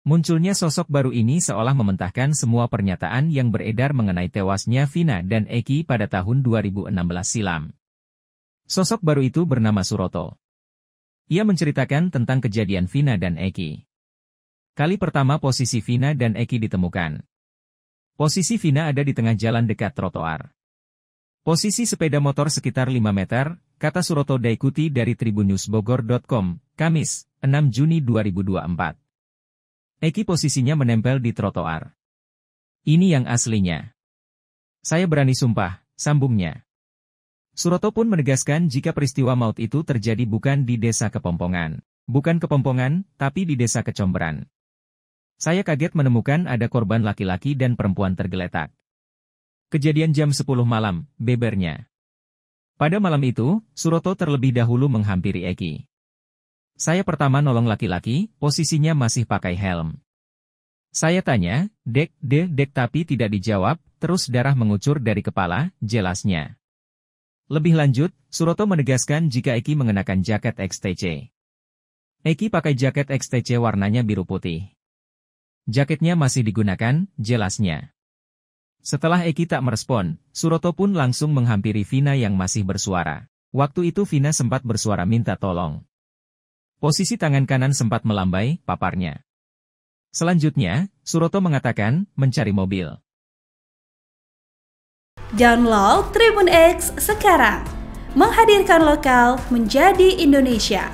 Munculnya sosok baru ini seolah mementahkan semua pernyataan yang beredar mengenai tewasnya Vina dan Eki pada tahun 2016 silam. Sosok baru itu bernama Suroto. Ia menceritakan tentang kejadian Vina dan Eki. Kali pertama posisi Vina dan Eki ditemukan. Posisi Vina ada di tengah jalan dekat trotoar. Posisi sepeda motor sekitar 5 meter, kata Suroto Daikuti dari tribunnewsbogor.com, Kamis, 6 Juni 2024. Eki posisinya menempel di trotoar. Ini yang aslinya. Saya berani sumpah, sambungnya. Suroto pun menegaskan jika peristiwa maut itu terjadi bukan di desa Kepompongan. Bukan Kepompongan, tapi di desa Kecomberan. Saya kaget menemukan ada korban laki-laki dan perempuan tergeletak. Kejadian jam 10 malam, bebernya. Pada malam itu, Suroto terlebih dahulu menghampiri Eki. Saya pertama nolong laki-laki, posisinya masih pakai helm. Saya tanya, dek, dek, dek tapi tidak dijawab, terus darah mengucur dari kepala, jelasnya. Lebih lanjut, Suroto menegaskan jika Eki mengenakan jaket XTC. Eki pakai jaket XTC warnanya biru putih. Jaketnya masih digunakan, jelasnya. Setelah Eki tak merespon, Suroto pun langsung menghampiri Vina yang masih bersuara. Waktu itu Vina sempat bersuara minta tolong. Posisi tangan kanan sempat melambai, paparnya. Selanjutnya, Suroto mengatakan, mencari mobil. Download Tribun X sekarang. Menghadirkan lokal menjadi Indonesia.